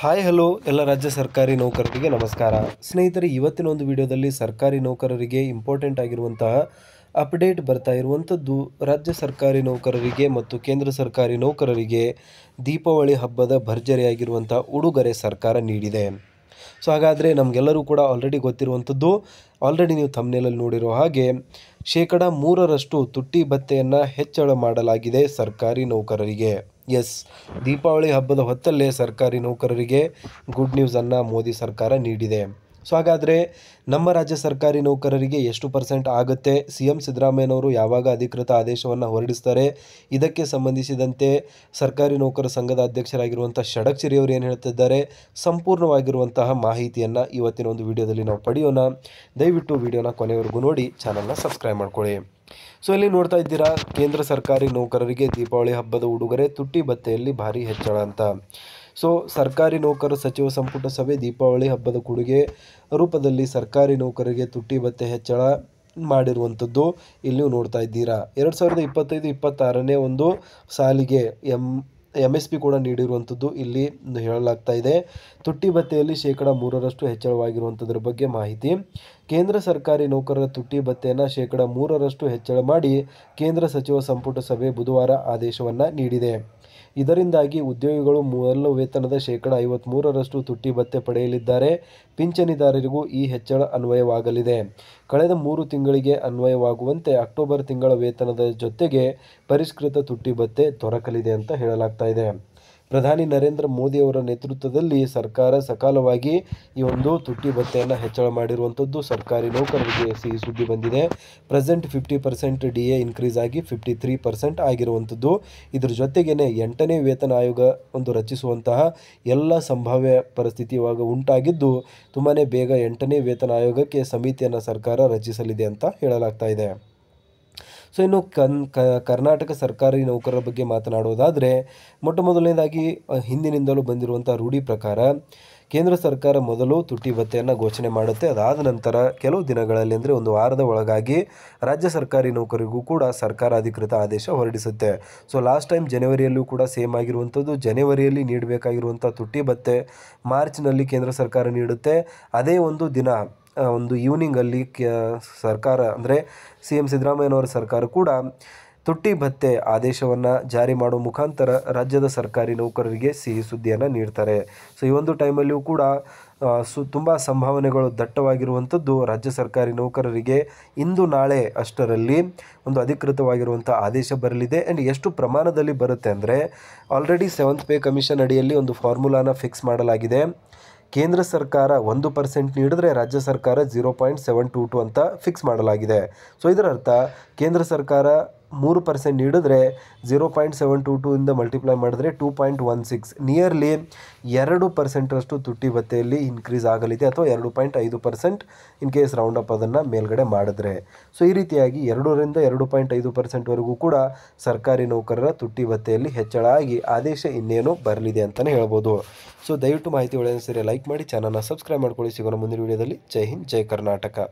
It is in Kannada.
ಹಾಯ್ ಹಲೋ ಎಲ್ಲ ರಾಜ್ಯ ಸರ್ಕಾರಿ ನೌಕರರಿಗೆ ನಮಸ್ಕಾರ ಸ್ನೇಹಿತರೆ ಇವತ್ತಿನ ಒಂದು ವಿಡಿಯೋದಲ್ಲಿ ಸರ್ಕಾರಿ ನೌಕರರಿಗೆ ಇಂಪಾರ್ಟೆಂಟ್ ಆಗಿರುವಂತಹ ಅಪ್ಡೇಟ್ ಬರ್ತಾ ಇರುವಂಥದ್ದು ರಾಜ್ಯ ಸರ್ಕಾರಿ ನೌಕರರಿಗೆ ಮತ್ತು ಕೇಂದ್ರ ಸರ್ಕಾರಿ ನೌಕರರಿಗೆ ದೀಪಾವಳಿ ಹಬ್ಬದ ಭರ್ಜರಿಯಾಗಿರುವಂಥ ಉಡುಗೊರೆ ಸರ್ಕಾರ ನೀಡಿದೆ ಸೊ ಹಾಗಾದರೆ ನಮಗೆಲ್ಲರೂ ಕೂಡ ಆಲ್ರೆಡಿ ಗೊತ್ತಿರುವಂಥದ್ದು ಆಲ್ರೆಡಿ ನೀವು ತಮ್ಮನೇಲಲ್ಲಿ ನೋಡಿರೋ ಹಾಗೆ ಶೇಕಡ ಮೂರರಷ್ಟು ತುಟ್ಟಿ ಭತ್ತೆಯನ್ನು ಹೆಚ್ಚಳ ಮಾಡಲಾಗಿದೆ ಸರ್ಕಾರಿ ನೌಕರರಿಗೆ ಎಸ್ ದೀಪಾವಳಿ ಹಬ್ಬದ ಹೊತ್ತಲ್ಲೇ ಸರ್ಕಾರಿ ನೌಕರರಿಗೆ ಗುಡ್ ನ್ಯೂಸನ್ನು ಮೋದಿ ಸರ್ಕಾರ ನೀಡಿದೆ ಸೊ ಹಾಗಾದರೆ ನಮ್ಮ ರಾಜ್ಯ ಸರ್ಕಾರಿ ನೌಕರರಿಗೆ ಎಷ್ಟು ಪರ್ಸೆಂಟ್ ಆಗುತ್ತೆ ಸಿ ಎಂ ಸಿದ್ದರಾಮಯ್ಯನವರು ಯಾವಾಗ ಅಧಿಕೃತ ಆದೇಶವನ್ನು ಹೊರಡಿಸ್ತಾರೆ ಇದಕ್ಕೆ ಸಂಬಂಧಿಸಿದಂತೆ ಸರ್ಕಾರಿ ನೌಕರ ಸಂಘದ ಅಧ್ಯಕ್ಷರಾಗಿರುವಂಥ ಷಡಕ್ ಏನು ಹೇಳ್ತಿದ್ದಾರೆ ಸಂಪೂರ್ಣವಾಗಿರುವಂತಹ ಮಾಹಿತಿಯನ್ನು ಇವತ್ತಿನ ಒಂದು ವಿಡಿಯೋದಲ್ಲಿ ನಾವು ಪಡೆಯೋಣ ದಯವಿಟ್ಟು ವಿಡಿಯೋನ ಕೊನೆಯವರೆಗೂ ನೋಡಿ ಚಾನಲ್ನ ಸಬ್ಸ್ಕ್ರೈಬ್ ಮಾಡ್ಕೊಳ್ಳಿ ಸೊ ಇಲ್ಲಿ ನೋಡ್ತಾ ಇದ್ದೀರಾ ಕೇಂದ್ರ ಸರ್ಕಾರಿ ನೌಕರರಿಗೆ ದೀಪಾವಳಿ ಹಬ್ಬದ ಉಡುಗೊರೆ ತುಟ್ಟಿ ಭತ್ತೆಯಲ್ಲಿ ಭಾರಿ ಹೆಚ್ಚಳ ಅಂತ ಸೊ ಸರ್ಕಾರಿ ನೌಕರ ಸಚಿವ ಸಂಪುಟ ಸಭೆ ದೀಪಾವಳಿ ಹಬ್ಬದ ಕೊಡುಗೆ ರೂಪದಲ್ಲಿ ಸರ್ಕಾರಿ ನೌಕರಿಗೆ ತುಟ್ಟಿ ಭತ್ತೆ ಹೆಚ್ಚಳ ಮಾಡಿರುವಂಥದ್ದು ಇಲ್ಲಿ ನೋಡ್ತಾ ಇದ್ದೀರಾ ಎರಡು ಸಾವಿರದ ಇಪ್ಪತ್ತೈದು ಇಪ್ಪತ್ತಾರನೇ ಒಂದು ಸಾಲಿಗೆ ಎಮ್ ಎಮ್ ಎಸ್ ಪಿ ಕೂಡ ನೀಡಿರುವಂಥದ್ದು ಇಲ್ಲಿ ಹೇಳಲಾಗ್ತಾ ಇದೆ ತುಟ್ಟಿ ಭತ್ತೆಯಲ್ಲಿ ಶೇಕಡ ಮೂರರಷ್ಟು ಹೆಚ್ಚಳವಾಗಿರುವಂಥದ್ರ ಬಗ್ಗೆ ಮಾಹಿತಿ ಕೇಂದ್ರ ಸರ್ಕಾರಿ ನೌಕರರ ತುಟ್ಟಿ ಭತ್ತೆಯನ್ನು ಶೇಕಡ ಮೂರರಷ್ಟು ಹೆಚ್ಚಳ ಮಾಡಿ ಕೇಂದ್ರ ಸಚಿವ ಸಂಪುಟ ಸಭೆ ಬುಧವಾರ ಆದೇಶವನ್ನು ನೀಡಿದೆ ಇದರಿಂದಾಗಿ ಉದ್ಯೋಗಿಗಳು ಮೂಲ ವೇತನದ ಶೇಕಡ ಐವತ್ತ್ಮೂರರಷ್ಟು ತುಟ್ಟಿ ಭತ್ತೆ ಪಡೆಯಲಿದ್ದಾರೆ ಪಿಂಚಣಿದಾರರಿಗೂ ಈ ಹೆಚ್ಚಳ ಅನ್ವಯವಾಗಲಿದೆ ಕಳೆದ ಮೂರು ತಿಂಗಳಿಗೆ ಅನ್ವಯವಾಗುವಂತೆ ಅಕ್ಟೋಬರ್ ತಿಂಗಳ ವೇತನದ ಜೊತೆಗೆ ಪರಿಷ್ಕೃತ ತುಟ್ಟಿ ಭತ್ತೆ ದೊರಕಲಿದೆ ಅಂತ ಹೇಳಲಾಗ್ತಾ ಇದೆ ಪ್ರಧಾನಿ ನರೇಂದ್ರ ಮೋದಿ ಅವರ ನೇತೃತ್ವದಲ್ಲಿ ಸರ್ಕಾರ ಸಕಾಲವಾಗಿ ಈ ಒಂದು ತುಟ್ಟಿ ಭತ್ತೆಯನ್ನು ಹೆಚ್ಚಳ ಮಾಡಿರುವಂಥದ್ದು ಸರ್ಕಾರಿ ನೌಕರರಿಗೆ ಸಿಹಿ ಸುದ್ದಿ ಬಂದಿದೆ present fifty percent D A increase ಆಗಿ ಫಿಫ್ಟಿ ತ್ರೀ ಪರ್ಸೆಂಟ್ ಆಗಿರುವಂಥದ್ದು ಇದರ ಜೊತೆಗೇನೆ ಎಂಟನೇ ವೇತನ ಆಯೋಗ ಒಂದು ರಚಿಸುವಂತಹ ಎಲ್ಲ ಸಂಭಾವ್ಯ ಪರಿಸ್ಥಿತಿ ಇವಾಗ ಉಂಟಾಗಿದ್ದು ತುಂಬಾ ಬೇಗ ಎಂಟನೇ ವೇತನ ಆಯೋಗಕ್ಕೆ ಸಮಿತಿಯನ್ನು ಸರ್ಕಾರ ರಚಿಸಲಿದೆ ಅಂತ ಹೇಳಲಾಗ್ತಾ ಇದೆ ಸೊ ಇನ್ನು ಕನ್ ಕರ್ನಾಟಕ ಸರ್ಕಾರಿ ನೌಕರರ ಬಗ್ಗೆ ಮಾತನಾಡೋದಾದರೆ ಮೊಟ್ಟ ಮೊದಲನೇದಾಗಿ ಹಿಂದಿನಿಂದಲೂ ಬಂದಿರುವಂಥ ರೂಢಿ ಪ್ರಕಾರ ಕೇಂದ್ರ ಸರ್ಕಾರ ಮೊದಲು ತುಟ್ಟಿ ಭತ್ತೆಯನ್ನು ಘೋಷಣೆ ಮಾಡುತ್ತೆ ಅದಾದ ನಂತರ ಕೆಲವು ದಿನಗಳಲ್ಲಿ ಅಂದರೆ ಒಂದು ವಾರದ ಒಳಗಾಗಿ ರಾಜ್ಯ ಸರ್ಕಾರಿ ನೌಕರಿಗೂ ಕೂಡ ಸರ್ಕಾರ ಅಧಿಕೃತ ಆದೇಶ ಹೊರಡಿಸುತ್ತೆ ಸೊ ಲಾಸ್ಟ್ ಟೈಮ್ ಜನವರಿಯಲ್ಲೂ ಕೂಡ ಸೇಮ್ ಆಗಿರುವಂಥದ್ದು ಜನವರಿಯಲ್ಲಿ ನೀಡಬೇಕಾಗಿರುವಂಥ ತುಟ್ಟಿ ಭತ್ತೆ ಮಾರ್ಚ್ನಲ್ಲಿ ಕೇಂದ್ರ ಸರ್ಕಾರ ನೀಡುತ್ತೆ ಅದೇ ಒಂದು ದಿನ ಒಂದು ಈವ್ನಿಂಗಲ್ಲಿ ಕೆ ಸರ್ಕಾರ ಅಂದರೆ ಸಿ ಎಂ ಸಿದ್ದರಾಮಯ್ಯನವರ ಸರ್ಕಾರ ಕೂಡ ತುಟ್ಟಿ ಭತ್ತೆ ಆದೇಶವನ್ನು ಜಾರಿ ಮಾಡುವ ಮುಖಾಂತರ ರಾಜ್ಯದ ಸರ್ಕಾರಿ ನೌಕರರಿಗೆ ಸಿಹಿ ಸುದ್ದಿಯನ್ನು ನೀಡ್ತಾರೆ ಸೊ ಈ ಒಂದು ಟೈಮಲ್ಲಿಯೂ ಕೂಡ ಸು ತುಂಬ ಸಂಭಾವನೆಗಳು ದಟ್ಟವಾಗಿರುವಂಥದ್ದು ರಾಜ್ಯ ಸರ್ಕಾರಿ ನೌಕರರಿಗೆ ಇಂದು ನಾಳೆ ಅಷ್ಟರಲ್ಲಿ ಒಂದು ಅಧಿಕೃತವಾಗಿರುವಂಥ ಆದೇಶ ಬರಲಿದೆ ಆ್ಯಂಡ್ ಎಷ್ಟು ಪ್ರಮಾಣದಲ್ಲಿ ಬರುತ್ತೆ ಅಂದರೆ ಆಲ್ರೆಡಿ ಸೆವೆಂತ್ ಪೇ ಕಮಿಷನ್ ಅಡಿಯಲ್ಲಿ ಒಂದು ಫಾರ್ಮುಲಾನ ಫಿಕ್ಸ್ ಮಾಡಲಾಗಿದೆ ಕೇಂದ್ರ ಸರ್ಕಾರ ಒಂದು ಪರ್ಸೆಂಟ್ ನೀಡಿದ್ರೆ ರಾಜ್ಯ ಸರ್ಕಾರ zero point seven two two ಅಂತ ಫಿಕ್ಸ್ ಮಾಡಲಾಗಿದೆ ಸೊ ಇದರರ್ಥ ಕೇಂದ್ರ ಸರ್ಕಾರ ಮೂರು ಪರ್ಸೆಂಟ್ ನೀಡಿದ್ರೆ ಜೀರೋ ಪಾಯಿಂಟ್ ಸೆವೆನ್ ಟು ಇಂದ ಮಲ್ಟಿಪ್ಲೈ ಮಾಡಿದ್ರೆ two point one six nearly ಎರಡು ಪರ್ಸೆಂಟಷ್ಟು ತುಟ್ಟಿ ಭತ್ತೆಯಲ್ಲಿ ಇನ್ಕ್ರೀಸ್ ಆಗಲಿದೆ ಅಥವಾ ಎರಡು ಪಾಯಿಂಟ್ ಐದು percent in case round up ಅದನ್ನು ಮೇಲ್ಗಡೆ ಮಾಡಿದ್ರೆ ಸೊ ಈ ರೀತಿಯಾಗಿ ಎರಡರಿಂದ ಎರಡು ಪಾಯಿಂಟ್ ಐದು ಪರ್ಸೆಂಟ್ವರೆಗೂ ಕೂಡ ಸರ್ಕಾರಿ ನೌಕರರ ತುಟ್ಟಿ ಭತ್ತೆಯಲ್ಲಿ ಹೆಚ್ಚಳ ಆಗಿ ಆದೇಶ ಇನ್ನೇನು ಬರಲಿದೆ ಅಂತಲೇ ಹೇಳ್ಬೋದು ಸೊ ದಯವಿಟ್ಟು ಮಾಹಿತಿ ಒಳ್ಳೆಯ ಸರಿ ಲೈಕ್ ಮಾಡಿ ಚಾನಲ್ನ ಸಬ್ಸ್ಕ್ರೈಬ್ ಮಾಡ್ಕೊಳ್ಳಿ ಸಿಗೋಣ ಮುಂದಿನ ವೀಡಿಯೋದಲ್ಲಿ ಜೈ ಹಿಂದ್ ಜೈ ಕರ್ನಾಟಕ